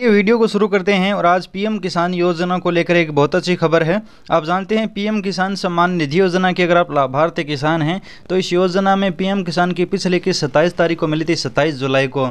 ये वीडियो को शुरू करते हैं और आज पीएम किसान योजना को लेकर एक बहुत अच्छी खबर है आप जानते हैं पीएम किसान सम्मान निधि योजना के अगर आप लाभार्थी किसान हैं तो इस योजना में पीएम किसान की पिछले की सत्ताईस तारीख को मिली थी सत्ताईस जुलाई को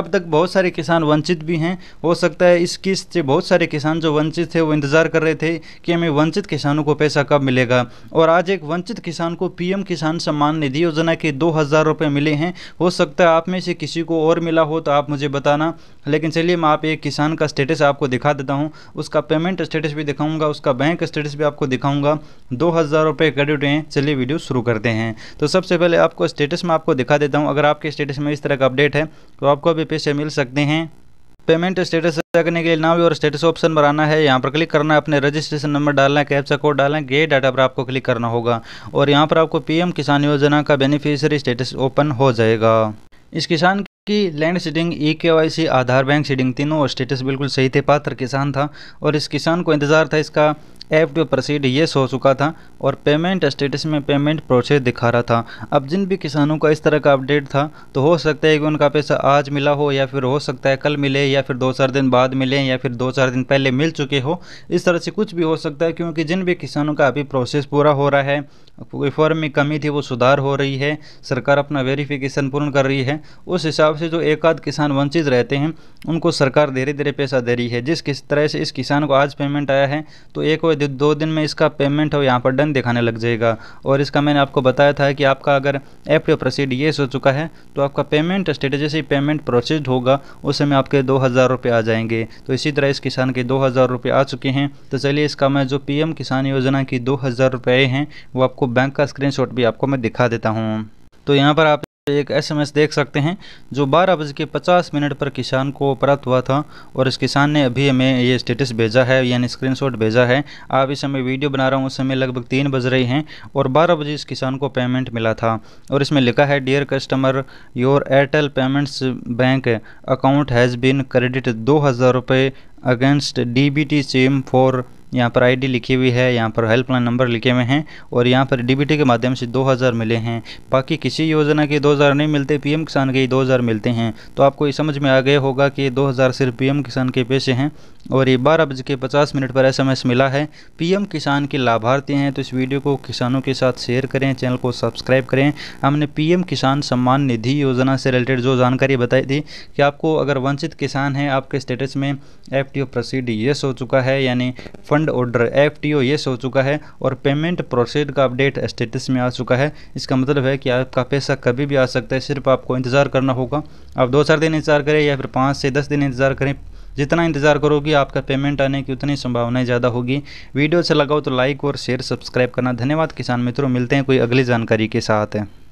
अब तक बहुत सारे किसान वंचित भी हैं हो सकता है इस किस्त से बहुत सारे किसान जो वंचित थे वो इंतज़ार कर रहे थे कि हमें वंचित किसानों को पैसा कब मिलेगा और आज एक वंचित किसान को पीएम किसान सम्मान निधि योजना के दो हज़ार रुपए मिले हैं हो सकता है आप में से किसी को और मिला हो तो आप मुझे बताना लेकिन चलिए मैं आप एक किसान का स्टेटस आपको दिखा देता हूँ उसका पेमेंट स्टेटस भी दिखाऊंगा उसका बैंक स्टेटस भी आपको दिखाऊंगा दो हज़ार रुपये क्रेडिट हैं चलिए वीडियो शुरू करते हैं तो सबसे पहले आपको स्टेटस में आपको दिखा देता हूँ अगर आपके स्टेटस में इस तरह का अपडेट है तो आपको अभी पैसे मिल सकते हैं पेमेंट स्टेटस करने के लिए नाव और स्टेटस ऑप्शन पर आना है यहाँ पर क्लिक करना है अपने रजिस्ट्रेशन नंबर डालना है कैप्चा कोड डालना है ये डाटा पर आपको क्लिक करना होगा और यहाँ पर आपको पीएम किसान योजना का बेनिफिशियरी स्टेटस ओपन हो जाएगा इस किसान कि land seeding E e K Y C Aadhaar bank seeding तीनों और स्टेटस बिल्कुल सही थे पात्र किसान था और इस किसान को इंतज़ार था इसका ऐप टू प्रोसीड ये सो चुका था और पेमेंट स्टेटस में पेमेंट प्रोसेस दिखा रहा था अब जिन भी किसानों का इस तरह का अपडेट था तो हो सकता है कि उनका पैसा आज मिला हो या फिर हो सकता है कल मिले या फिर दो चार दिन बाद मिले या फिर दो चार दिन पहले मिल चुके हो इस तरह से कुछ भी हो सकता है क्योंकि जिन भी किसानों का अभी प्रोसेस पूरा हो रहा है कोई फॉर्म में कमी थी वो सुधार हो रही है सरकार अपना वेरिफिकेशन पूर्ण कर रही है उस हिसाब से जो एक आध किसान वंचित रहते हैं उनको सरकार धीरे धीरे पैसा दे रही है जिस किस तरह से इस किसान को आज पेमेंट आया है तो एक और आपको दो दिन में इसका पेमेंट हो यहाँ पर डन दिखाने लग जाएगा और इसका मैंने आपको बताया था कि आपका अगर एफ एप्ट प्रोसीड ये हो चुका है तो आपका पेमेंट स्टेटस जैसे ही पेमेंट प्रोसेस्ड होगा उस समय आपके दो हज़ार रुपये आ जाएंगे तो इसी तरह इस किसान के दो हज़ार रुपये आ चुके हैं तो चलिए इसका मैं जो पीएम किसान योजना की दो हज़ार रुपये हैं वो आपको बैंक का स्क्रीनशॉट भी आपको मैं दिखा देता हूँ तो यहाँ पर आप एक एसएमएस देख सकते हैं जो बारह बज के पचास मिनट पर किसान को प्राप्त हुआ था और इस किसान ने अभी हमें ये स्टेटस भेजा है यानी स्क्रीनशॉट भेजा है आप इस समय वीडियो बना रहा हूँ उस समय लगभग तीन बज रहे हैं और बारह बजे इस किसान को पेमेंट मिला था और इसमें लिखा है dear customer your Airtel payments bank account has been credit दो हज़ार against D B T same for यहाँ पर आईडी लिखी हुई है यहाँ पर हेल्पलाइन नंबर लिखे हुए हैं और यहाँ पर डीबीटी के माध्यम से 2000 मिले हैं बाकी किसी योजना के 2000 नहीं मिलते पीएम किसान के ही 2000 मिलते हैं तो आपको ये समझ में आ गया होगा कि 2000 सिर्फ पीएम किसान के पैसे हैं और ये बारह बज के पचास मिनट पर एसएमएस मिला है पीएम किसान के लाभार्थी हैं तो इस वीडियो को किसानों के साथ शेयर करें चैनल को सब्सक्राइब करें हमने पीएम किसान सम्मान निधि योजना से रिलेटेड जो जानकारी बताई थी कि आपको अगर वंचित किसान हैं आपके स्टेटस में F T O processed yes हो चुका है यानी फंड फंड ऑर्डर एफ ये सो चुका है और पेमेंट प्रोसेड का अपडेट स्टेटस में आ चुका है इसका मतलब है कि आपका पैसा कभी भी आ सकता है सिर्फ आपको इंतज़ार करना होगा आप दो चार दिन इंतज़ार करें या फिर पाँच से दस दिन इंतज़ार करें जितना इंतज़ार करोगे आपका पेमेंट आने की उतनी संभावनाएं ज़्यादा होगी वीडियो अच्छा लगाओ तो लाइक और शेयर सब्सक्राइब करना धन्यवाद किसान मित्रों मिलते हैं कोई अगली जानकारी के साथ